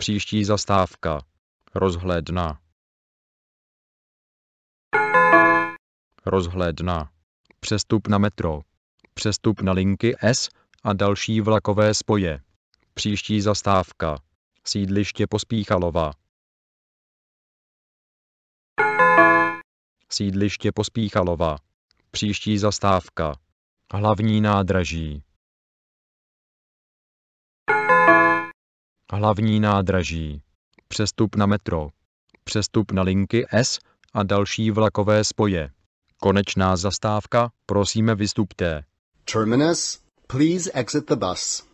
Příští zastávka. Rozhlédna. Rozhlédna. Přestup na metro. Přestup na linky S a další vlakové spoje. Příští zastávka. Sídliště Pospíchalova. Sídliště Pospíchalova. Příští zastávka. Hlavní nádraží. hlavní nádraží, přestup na metro, přestup na linky S a další vlakové spoje. Konečná zastávka, prosíme vystupte. Terminus, please exit the bus.